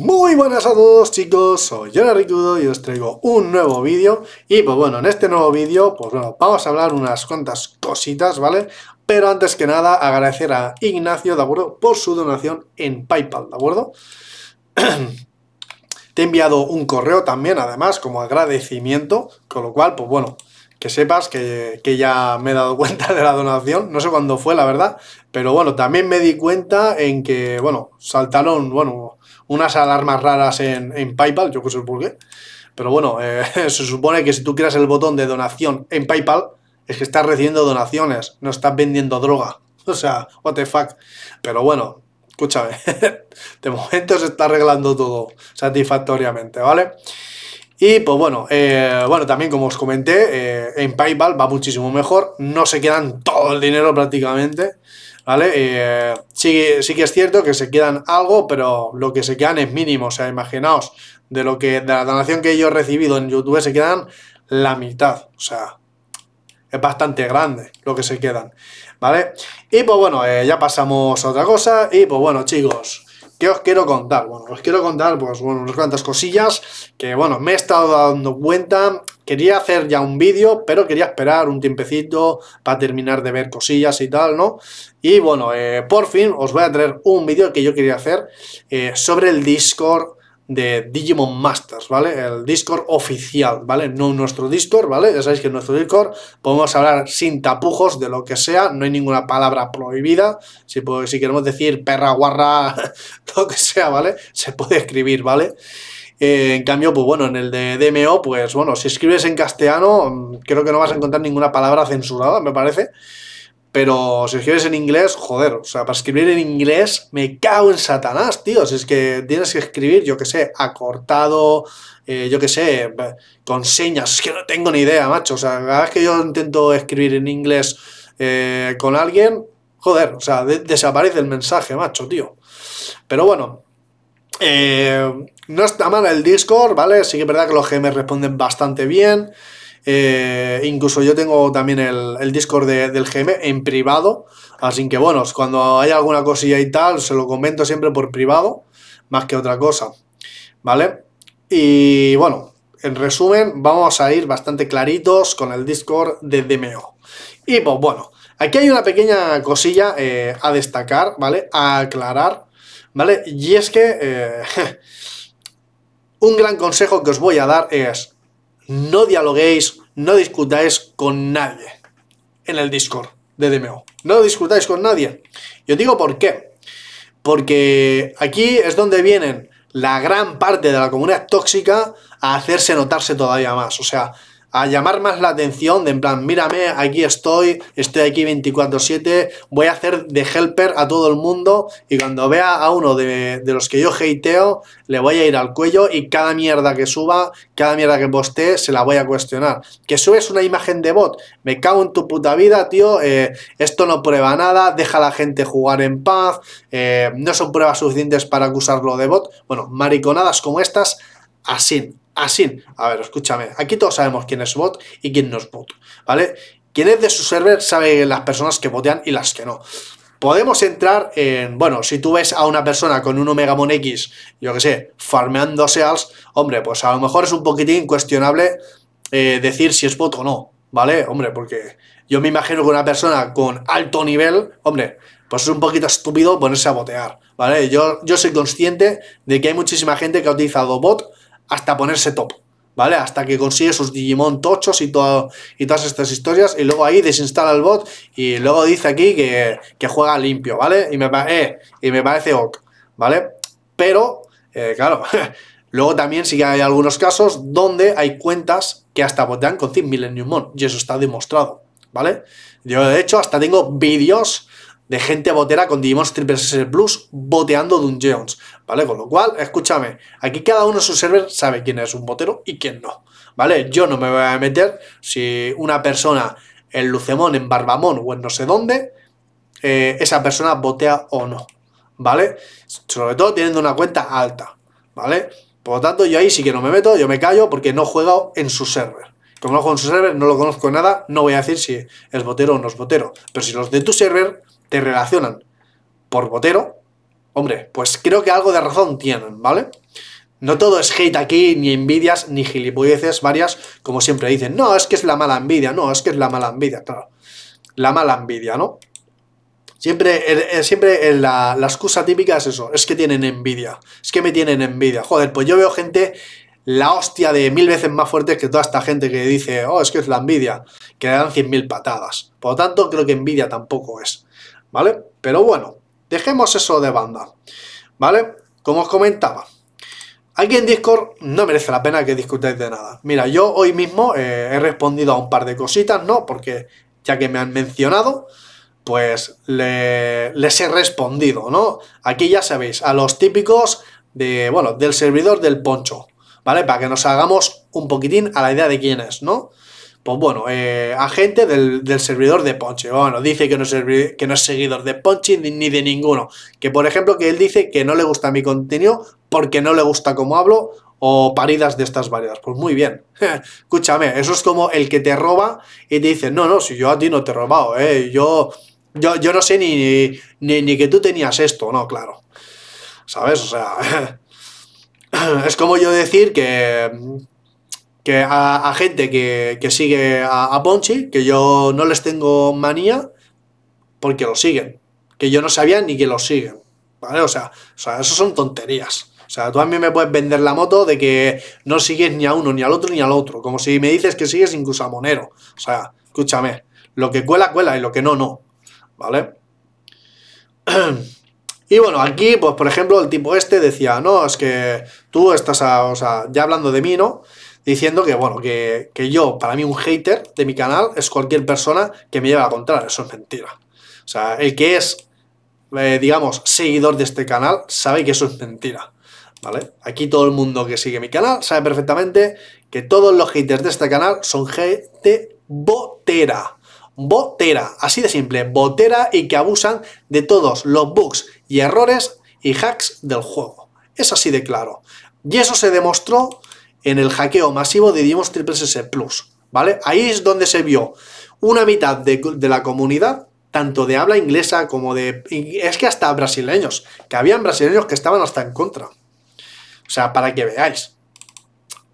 Muy buenas a todos chicos, soy Jonah Ricudo y os traigo un nuevo vídeo y pues bueno, en este nuevo vídeo, pues bueno, vamos a hablar unas cuantas cositas, ¿vale? Pero antes que nada, agradecer a Ignacio, ¿de acuerdo? Por su donación en Paypal, ¿de acuerdo? Te he enviado un correo también, además, como agradecimiento, con lo cual, pues bueno, que sepas que, ya me he dado cuenta de la donación. No sé cuándo fue, la verdad. Pero bueno, también me di cuenta en que, bueno, saltaron, bueno, unas alarmas raras en, PayPal, yo qué sé por qué. Pero bueno, eh, se supone que si tú creas el botón de donación en PayPal, es que estás recibiendo donaciones, no estás vendiendo droga. O sea, what the fuck. Pero bueno, escúchame, de momento se está arreglando todo satisfactoriamente, ¿vale? vale y pues bueno, eh, bueno, también como os comenté, eh, en PayPal va muchísimo mejor, no se quedan todo el dinero prácticamente, ¿vale? Eh, sí, sí que es cierto que se quedan algo, pero lo que se quedan es mínimo, o sea, imaginaos, de lo que de la donación que yo he recibido en YouTube se quedan la mitad, o sea, es bastante grande lo que se quedan, ¿vale? Y pues bueno, ya pasamos a otra cosa y pues bueno chicos, ¿Qué os quiero contar? Bueno, os quiero contar pues, bueno, unas cuantas cosillas que, bueno, me he estado dando cuenta. Quería hacer ya un vídeo, pero quería esperar un tiempecito para terminar de ver cosillas y tal, ¿no? Y bueno, eh, por fin os voy a traer un vídeo que yo quería hacer eh, sobre el Discord de Digimon Masters, ¿vale? El Discord oficial, ¿vale? No nuestro Discord, ¿vale? Ya sabéis que en nuestro Discord podemos hablar sin tapujos de lo que sea, no hay ninguna palabra prohibida, si, si queremos decir perra, guarra, lo que sea, ¿vale? Se puede escribir, ¿vale? Eh, en cambio, pues bueno, en el de DMO, pues bueno, si escribes en castellano, mm, creo que no vas a encontrar ninguna palabra censurada, me parece. Pero si escribes en inglés, joder, o sea, para escribir en inglés me cago en Satanás, tío. Si es que tienes que escribir, yo que sé, acortado, eh, yo que sé, con señas, es que no tengo ni idea, macho. O sea, cada vez que yo intento escribir en inglés eh, con alguien, joder, o sea, desaparece el mensaje, macho, tío. Pero bueno, eh, no está mal el Discord, ¿vale? Sí que es verdad que los GM responden bastante bien. Eh, incluso yo tengo también el, Discord del GM en privado. Así que bueno, cuando hay alguna cosilla y tal, se lo comento siempre por privado, más que otra cosa. ¿Vale? Y bueno, en resumen, vamos a ir bastante claritos con el Discord de DMO. Y pues bueno, aquí hay una pequeña cosilla eh, a destacar, ¿vale? A aclarar, ¿vale? Y es que eh, un gran consejo que os voy a dar es no dialoguéis, no discutáis con nadie en el Discord de DMO. No discutáis con nadie. Yo digo por qué. Porque aquí es donde vienen la gran parte de la comunidad tóxica a hacerse notarse todavía más. O sea, a llamar más la atención, de en plan, mírame, aquí estoy, estoy aquí 24/7, voy a hacer de helper a todo el mundo y cuando vea a uno de, los que yo hateo, le voy a ir al cuello y cada mierda que suba, cada mierda que postee, se la voy a cuestionar. Que subes una imagen de bot, me cago en tu puta vida, tío, eh, esto no prueba nada, deja a la gente jugar en paz, eh, no son pruebas suficientes para acusarlo de bot. Bueno, mariconadas como estas, así. Así, a ver, escúchame, aquí todos sabemos quién es bot y quién no es bot, ¿vale? Quien es de su server sabe las personas que botean y las que no. Podemos entrar en, bueno, si tú ves a una persona con un Omega X, yo que sé, farmeando seals, hombre, pues a lo mejor es un poquitín cuestionable eh, decir si es bot o no, ¿vale? Hombre, porque yo me imagino que una persona con alto nivel, hombre, pues es un poquito estúpido ponerse a botear, ¿vale? Yo, yo soy consciente de que hay muchísima gente que ha utilizado bot hasta ponerse top. ¿Vale? Hasta que consigue sus Digimon tochos y, y todas estas historias. Y luego ahí desinstala el bot. Y luego dice aquí que, juega limpio, ¿vale? Y me, eh, y me parece ok, ¿vale? Pero, eh, claro, luego también sí que hay algunos casos donde hay cuentas que hasta botean con 100 Millennium Mon. Y eso está demostrado, ¿vale? Yo, de hecho, hasta tengo vídeos de gente botera con Digimon Triple S Plus boteando Jones ¿vale? Con lo cual, escúchame, aquí cada uno en su server sabe quién es un botero y quién no, ¿vale? Yo no me voy a meter si una persona en Lucemón, en Barbamón o en no sé dónde, eh, esa persona botea o no, ¿vale? Sobre todo teniendo una cuenta alta, ¿vale? Por lo tanto, yo ahí sí que no me meto, yo me callo porque no juego en su server. Como no juego en su server, no lo conozco nada, no voy a decir si es botero o no es botero. Pero si los de tu server te relacionan por botero, hombre, pues creo que algo de razón tienen, ¿vale? No todo es hate aquí, ni envidias, ni gilipolleces varias, como siempre dicen. No, es que es la mala envidia, no, es que es la mala envidia, claro. La mala envidia, ¿no? Siempre, siempre la, la, excusa típica es eso, es que tienen envidia, es que me tienen envidia. Joder, pues yo veo gente la hostia de mil veces más fuerte que toda esta gente que dice, oh, es que es la envidia, que le dan cien mil patadas. Por lo tanto, creo que envidia tampoco es. ¿vale? Pero bueno, dejemos eso de banda, ¿vale? Como os comentaba, Aquí en Discord no merece la pena que discutáis de nada. Mira, yo hoy mismo eh, he respondido a un par de cositas, ¿no? Porque ya que me han mencionado, pues les he respondido, ¿no? Aquí ya sabéis, a los típicos de, bueno, del servidor del poncho, ¿vale? Para que nos hagamos un poquitín a la idea de quién es, ¿no? Pues bueno, eh, agente del, servidor de Ponche, Bueno, dice que no, es que no es seguidor de Ponchi ni de ninguno. Que por ejemplo, que él dice que no le gusta mi contenido porque no le gusta cómo hablo o paridas de estas variedades. Pues muy bien. Escúchame, eso es como el que te roba y te dice, no, no, si yo a ti no te he robado, eh, yo, yo, no sé ni, ni, ni que tú tenías esto, no, claro. ¿Sabes? O sea, es como yo decir que que a, gente que, sigue a, Ponchi, que yo no les tengo manía porque lo siguen, que yo no sabía ni que lo siguen, ¿vale? O sea, o eso son tonterías. O sea, tú a mí me puedes vender la moto de que no sigues ni a uno, ni al otro, ni al otro. Como si me dices que sigues incluso a Monero. O sea, escúchame, lo que cuela, cuela y lo que no, no. ¿Vale? Y bueno, aquí, pues por ejemplo, el tipo este decía, no, es que tú estás, o sea, ya hablando de mí, ¿no? diciendo que, bueno, que, yo, para mí, un hater de mi canal es cualquier persona que me lleve a encontrar, Eso es mentira. O sea, el que es, eh, digamos, seguidor de este canal sabe que eso es mentira. ¿Vale? Aquí todo el mundo que sigue mi canal sabe perfectamente que todos los haters de este canal son gente botera. Botera, así de simple, botera y que abusan de todos los bugs y errores y hacks del juego. Es así de claro. Y eso se demostró en el hackeo masivo de Dimos Triple Plus, ¿vale? Ahí es donde se vio una mitad de, de la comunidad tanto de habla inglesa como de... Es que hasta brasileños, que habían brasileños que estaban hasta en contra. O sea, para que veáis.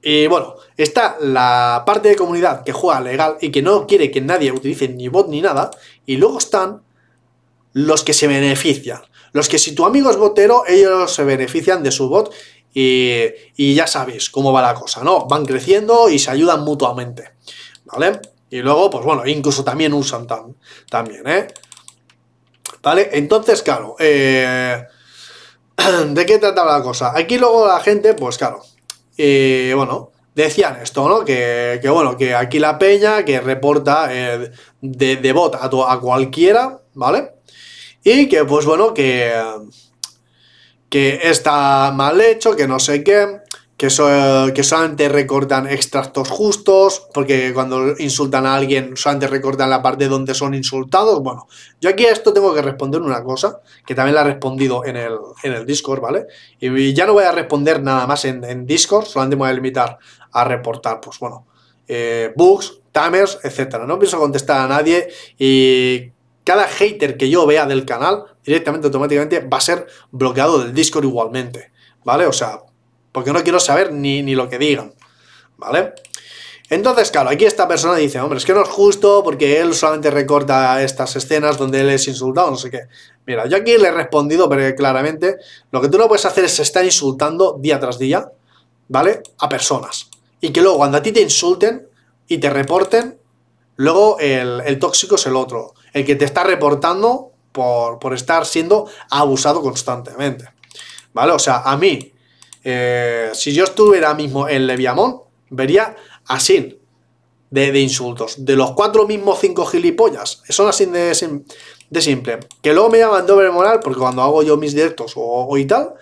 Y bueno, está la parte de comunidad que juega legal y que no quiere que nadie utilice ni bot ni nada. Y luego están los que se benefician. Los que si tu amigo es botero, ellos se benefician de su bot y, ya sabéis cómo va la cosa, ¿no? Van creciendo y se ayudan mutuamente, ¿vale? Y luego, pues bueno, incluso también usan también, ¿eh? ¿Vale? Entonces, claro, eh, ¿de qué trataba la cosa? Aquí luego la gente, pues claro, eh, bueno, decían esto, ¿no? Que, bueno, que aquí la peña que reporta eh, de, de bot a, cualquiera, ¿vale? Y que pues bueno, que, que está mal hecho, que no sé qué, que, que solamente recortan extractos justos, porque cuando insultan a alguien solamente recortan la parte donde son insultados. Bueno, yo aquí a esto tengo que responder una cosa, que también la he respondido en el, en el Discord, ¿vale? Y, ya no voy a responder nada más en, en, Discord, solamente me voy a limitar a reportar, pues bueno, eh, bugs, tamers, etcétera. No pienso contestar a nadie y cada hater que yo vea del canal directamente automáticamente va a ser bloqueado del Discord igualmente, ¿vale? O sea, porque no quiero saber ni, ni lo que digan, ¿vale? Entonces, claro, aquí esta persona dice, hombre, es que no es justo porque él solamente recorta estas escenas donde él es insultado, no sé qué. Mira, yo aquí le he respondido pero claramente, lo que tú no puedes hacer es estar insultando día tras día, ¿vale? A personas. Y que luego cuando a ti te insulten y te reporten, luego el, el tóxico es el otro. El que te está reportando por, estar siendo abusado constantemente. ¿Vale? O sea, a mí, eh, si yo estuviera mismo en Leviamón, vería así de, insultos. De los cuatro mismos cinco gilipollas. Son así de, de simple. Que luego me llaman doble moral porque cuando hago yo mis directos o, y tal,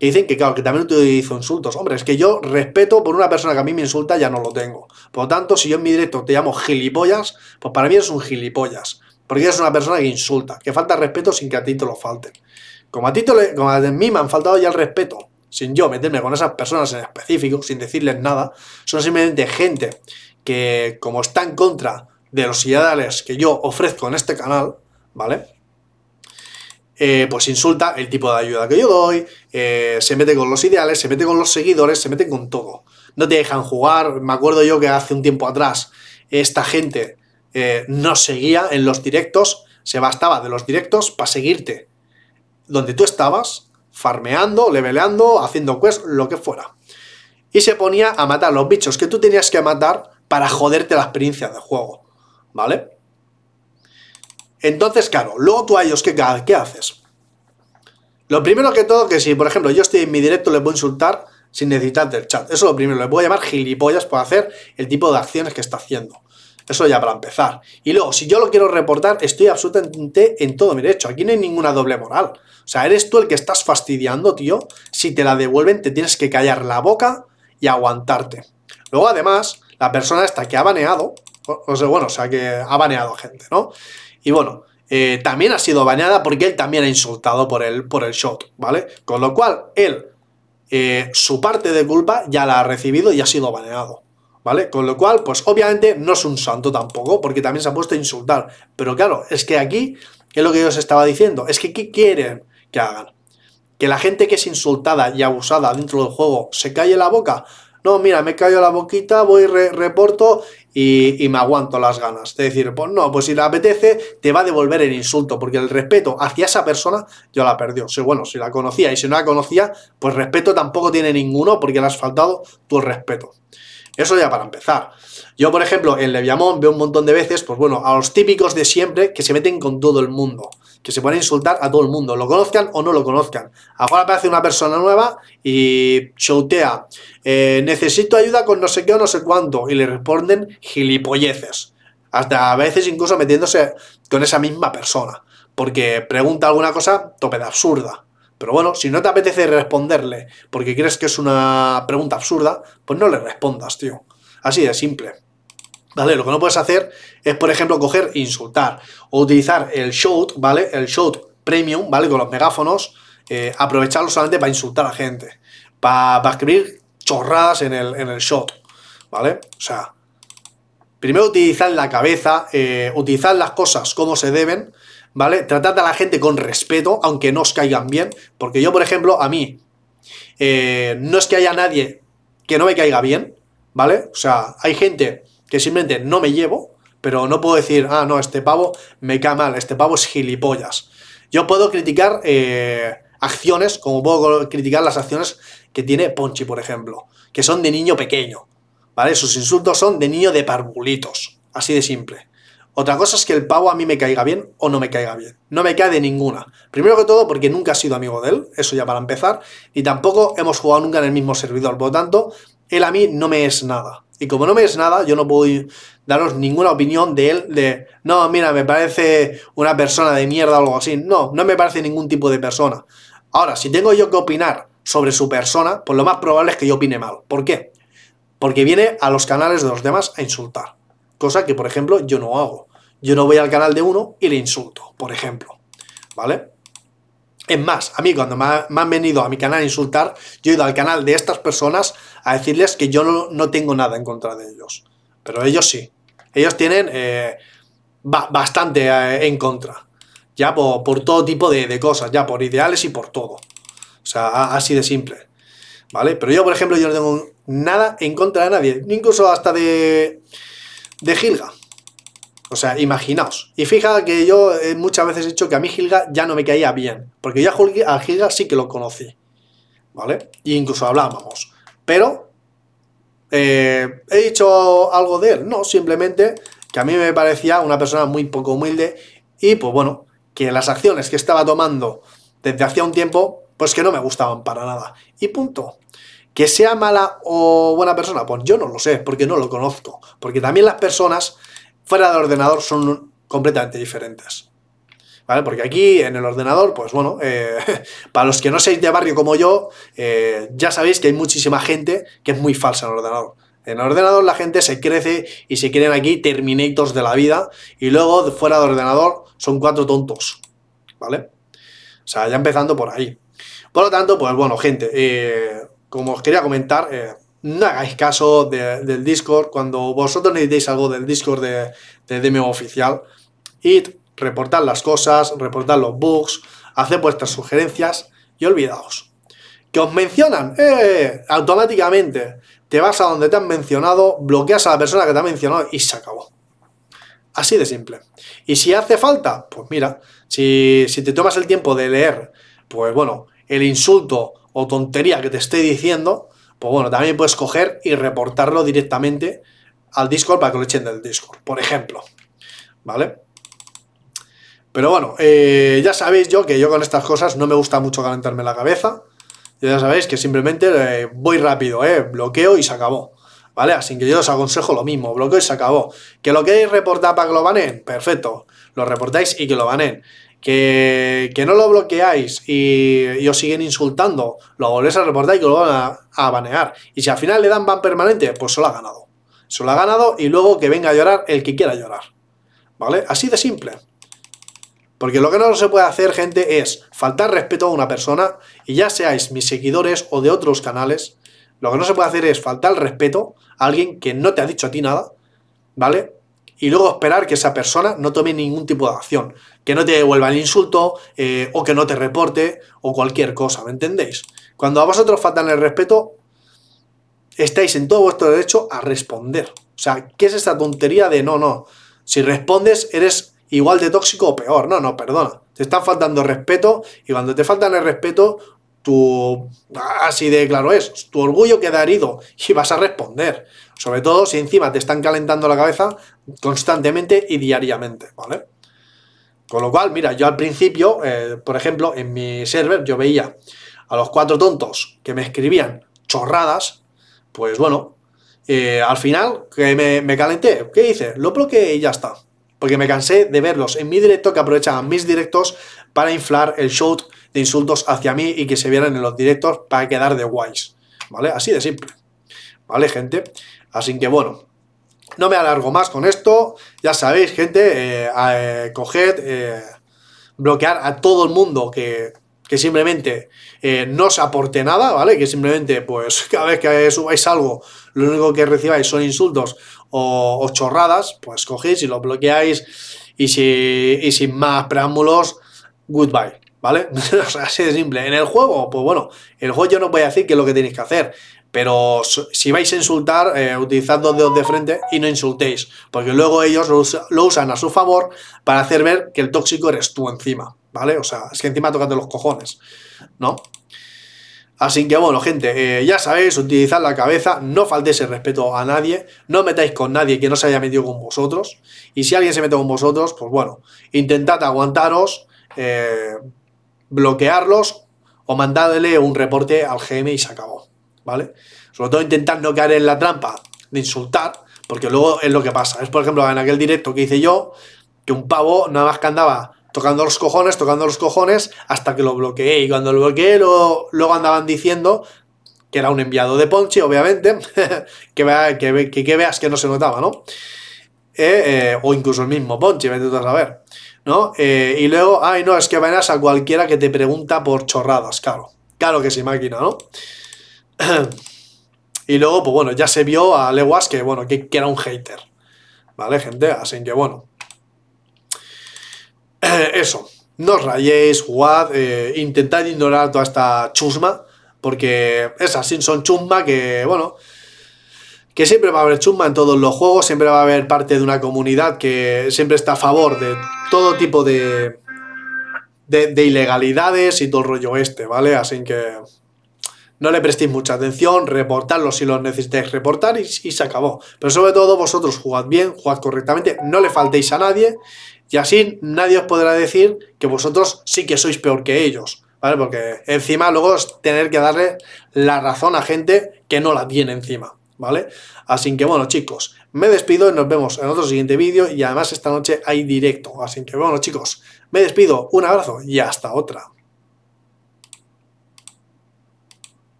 que dicen que, claro, que también utilizo insultos. Hombre, es que yo respeto por una persona que a mí me insulta, ya no lo tengo. Por lo tanto, si yo en mi directo te llamo gilipollas, pues para mí es un gilipollas. Porque eres una persona que insulta, que falta respeto sin que a ti te lo falten. Como a ti, como mí me han faltado ya el respeto, sin yo meterme con esas personas en específico, sin decirles nada, son simplemente gente que, como está en contra de los ideales que yo ofrezco en este canal, ¿vale? Eh, pues insulta el tipo de ayuda que yo doy, eh, se mete con los ideales, se mete con los seguidores, se mete con todo. No te dejan jugar. Me acuerdo yo que hace un tiempo atrás, esta gente eh, no seguía en los directos, se bastaba de los directos para seguirte. Donde tú estabas, farmeando, leveleando, haciendo quest, lo que fuera. Y se ponía a matar los bichos que tú tenías que matar para joderte la experiencia de juego. ¿Vale? Entonces, claro, luego tú a ellos, ¿qué, haces? Lo primero que todo, que si, por ejemplo, yo estoy en mi directo, les voy a insultar sin necesitar del chat. Eso es lo primero. Les voy a llamar gilipollas por hacer el tipo de acciones que está haciendo. Eso ya para empezar. Y luego, si yo lo quiero reportar, estoy absolutamente en todo mi derecho. Aquí no hay ninguna doble moral. O sea, eres tú el que estás fastidiando, tío. Si te la devuelven, te tienes que callar la boca y aguantarte. Luego, además, la persona esta que ha baneado, o sea, bueno, o sea, que ha baneado gente, ¿no? Y bueno, eh, también ha sido baneada porque él también ha insultado por el, por el shot, ¿vale? Con lo cual, él, eh, su parte de culpa ya la ha recibido y ha sido baneado. ¿Vale? Con lo cual, pues obviamente no es un santo tampoco, porque también se ha puesto a insultar. Pero claro, es que aquí, ¿qué es lo que yo os estaba diciendo? Es que ¿qué quieren que hagan? ¿Que la gente que es insultada y abusada dentro del juego se calle la boca? No, mira, me callo la boquita, voy, reporto y, me aguanto las ganas. Es decir, pues no, pues si le apetece, te va a devolver el insulto, porque el respeto hacia esa persona yo la perdió. Si, bueno, si la conocía y si no la conocía, pues respeto tampoco tiene ninguno porque le has faltado tu respeto. Eso ya para empezar. Yo, por ejemplo, en Leviamón veo un montón de veces, pues bueno, a los típicos de siempre que se meten con todo el mundo, que se ponen a insultar a todo el mundo, lo conozcan o no lo conozcan. Ahora aparece una persona nueva y choutea, eh, necesito ayuda con no sé qué o no sé cuánto, y le responden gilipolleces. Hasta a veces incluso metiéndose con esa misma persona, porque pregunta alguna cosa tope de absurda. Pero bueno, si no te apetece responderle porque crees que es una pregunta absurda, pues no le respondas, tío. Así de simple. ¿Vale? Lo que no puedes hacer es, por ejemplo, coger e insultar. O utilizar el shout, ¿vale? El shout premium, ¿vale? Con los megáfonos. Eh, aprovecharlo solamente para insultar a gente. Para, escribir chorradas en el, en shot. ¿Vale? O sea, primero utilizar la cabeza, eh, utilizar las cosas como se deben, ¿vale? Tratad a la gente con respeto, aunque no os caigan bien, porque yo, por ejemplo, a mí, eh, no es que haya nadie que no me caiga bien, ¿vale? O sea, hay gente que simplemente no me llevo, pero no puedo decir, ah, no, este pavo me cae mal, este pavo es gilipollas. Yo puedo criticar eh, acciones, como puedo criticar las acciones que tiene Ponchi, por ejemplo, que son de niño pequeño, ¿vale? Sus insultos son de niño de parvulitos, así de simple. Otra cosa es que el pavo a mí me caiga bien o no me caiga bien. No me cae de ninguna. Primero que todo porque nunca he sido amigo de él, eso ya para empezar, y tampoco hemos jugado nunca en el mismo servidor. Por lo tanto, él a mí no me es nada. Y como no me es nada, yo no puedo daros ninguna opinión de él de, no, mira, me parece una persona de mierda o algo así. No, no me parece ningún tipo de persona. Ahora, si tengo yo que opinar sobre su persona, pues lo más probable es que yo opine mal. ¿Por qué? Porque viene a los canales de los demás a insultar. Cosa que, por ejemplo, yo no hago. Yo no voy al canal de uno y le insulto, por ejemplo. ¿Vale? Es más, a mí cuando me, han venido a mi canal a insultar, yo he ido al canal de estas personas a decirles que yo no, tengo nada en contra de ellos. Pero ellos sí. Ellos tienen eh, bastante eh, en contra. Ya por, todo tipo de, cosas, ya por ideales y por todo. O sea, así de simple. ¿Vale? Pero yo, por ejemplo, yo no tengo nada en contra de nadie. Incluso hasta de, de Gilga. O sea, imaginaos. Y fija que yo eh, muchas veces he dicho que a mí Gilga ya no me caía bien, porque yo a Gilga sí que lo conocí, ¿vale? Y e incluso hablábamos. Pero, eh, ¿he dicho algo de él? No, simplemente que a mí me parecía una persona muy poco humilde y, pues bueno, que las acciones que estaba tomando desde hacía un tiempo, pues que no me gustaban para nada. Y punto. Que sea mala o buena persona, pues yo no lo sé, porque no lo conozco. Porque también las personas fuera del ordenador son completamente diferentes. ¿Vale? Porque aquí en el ordenador, pues bueno, eh, para los que no seáis de barrio como yo, eh, ya sabéis que hay muchísima gente que es muy falsa en el ordenador. En el ordenador la gente se crece y se creen aquí terminators de la vida y luego fuera del ordenador son cuatro tontos, ¿vale? O sea, ya empezando por ahí. Por lo tanto, pues bueno, gente, eh, como os quería comentar, no hagáis caso del Discord. Cuando vosotros necesitéis algo del Discord de, de oficial, id, reportad las cosas, reportad los bugs, haced vuestras sugerencias y olvidaos. Que os mencionan, eh, automáticamente te vas a donde te han mencionado, bloqueas a la persona que te ha mencionado y se acabó. Así de simple. Y si hace falta, pues mira, si, si te tomas el tiempo de leer, pues bueno, el insulto o tontería que te esté diciendo, pues bueno, también puedes coger y reportarlo directamente al Discord para que lo echen del Discord, por ejemplo. ¿Vale? Pero bueno, eh, ya sabéis yo que yo con estas cosas no me gusta mucho calentarme la cabeza. Ya sabéis que simplemente eh, voy rápido, eh, bloqueo y se acabó. ¿Vale? Así que yo os aconsejo lo mismo, bloqueo y se acabó. ¿Que lo queréis reportar para que lo banen? Perfecto, lo reportáis y que lo banen que, no lo bloqueáis y, os siguen insultando, lo volvéis a reportar y que lo van a, banear. Y si al final le dan ban permanente, pues lo ha ganado. Solo ha ganado y luego que venga a llorar el que quiera llorar. ¿Vale? Así de simple. Porque lo que no se puede hacer, gente, es faltar respeto a una persona, y ya seáis mis seguidores o de otros canales, lo que no se puede hacer es faltar respeto a alguien que no te ha dicho a ti nada, ¿vale? y luego esperar que esa persona no tome ningún tipo de acción, que no te devuelva el insulto eh, o que no te reporte o cualquier cosa, ¿me entendéis? Cuando a vosotros faltan el respeto, estáis en todo vuestro derecho a responder. O sea, ¿qué es esa tontería de no, no? Si respondes, eres igual de tóxico o peor. No, no, perdona. Te están faltando respeto y cuando te faltan el respeto, tu, así de claro es, tu orgullo queda herido y vas a responder. Sobre todo si encima te están calentando la cabeza constantemente y diariamente, ¿vale? Con lo cual, mira, yo al principio, eh, por ejemplo, en mi server yo veía a los cuatro tontos que me escribían chorradas, pues bueno, eh, al final que me, me calenté, ¿qué hice? Lo bloqueé y ya está. Porque me cansé de verlos en mi directo que aprovechaban mis directos para inflar el show insultos hacia mí y que se vieran en los directos para quedar de guays. ¿Vale? Así de simple. ¿Vale, gente? Así que bueno, no me alargo más con esto. Ya sabéis, gente, eh, eh coged, eh, bloquear a todo el mundo que, simplemente eh, no os aporte nada, ¿vale? Que simplemente, pues, cada vez que subáis algo, lo único que recibáis son insultos o, chorradas, pues cogéis y lo bloqueáis y, si, y sin más preámbulos, goodbye. ¿Vale? así de simple. En el juego, pues bueno, el juego yo no voy a decir qué es lo que tenéis que hacer. Pero si vais a insultar, eh, utilizad dos dedos de frente y no insultéis. Porque luego ellos lo, usan a su favor para hacer ver que el tóxico eres tú encima. ¿Vale? O sea, es que encima tocate los cojones. ¿No? Así que bueno, gente, eh, ya sabéis, utilizad la cabeza, no faltéis el respeto a nadie, no metáis con nadie que no se haya metido con vosotros. Y si alguien se mete con vosotros, pues bueno, intentad aguantaros. Eh, bloquearlos o mandarle un reporte al GM y se acabó, ¿vale? Sobre todo intentando no caer en la trampa de insultar, porque luego es lo que pasa. Es, por ejemplo, en aquel directo que hice yo, que un pavo nada más que andaba tocando los cojones, tocando los cojones, hasta que lo bloqueé. Y cuando lo bloqueé, luego, luego andaban diciendo que era un enviado de Ponchi, obviamente, que, que, veas que no se notaba, ¿no? Eh, eh, o incluso el mismo Ponchi, vete a saber. ¿no? Eh, y luego, ay, no, es que vayas a cualquiera que te pregunta por chorradas, claro. Claro que sí, máquina, ¿no? y luego, pues bueno, ya se vio a Leguas que, bueno, que, era un hater. ¿Vale, gente? Así que, bueno. eso. No os rayéis, jugad, eh, intentad ignorar toda esta chusma, porque esas son chusma que, bueno, que siempre va a haber chumba en todos los juegos, siempre va a haber parte de una comunidad que siempre está a favor de todo tipo de, ilegalidades y todo el rollo este, ¿vale? Así que no le prestéis mucha atención, reportadlo si los necesitáis reportar y, y, se acabó. Pero sobre todo vosotros jugad bien, jugad correctamente, no le faltéis a nadie y así nadie os podrá decir que vosotros sí que sois peor que ellos, ¿vale? Porque encima luego es tener que darle la razón a gente que no la tiene encima. ¿vale? Así que bueno chicos, me despido y nos vemos en otro siguiente vídeo y además esta noche hay directo, así que bueno chicos, me despido, un abrazo y hasta otra.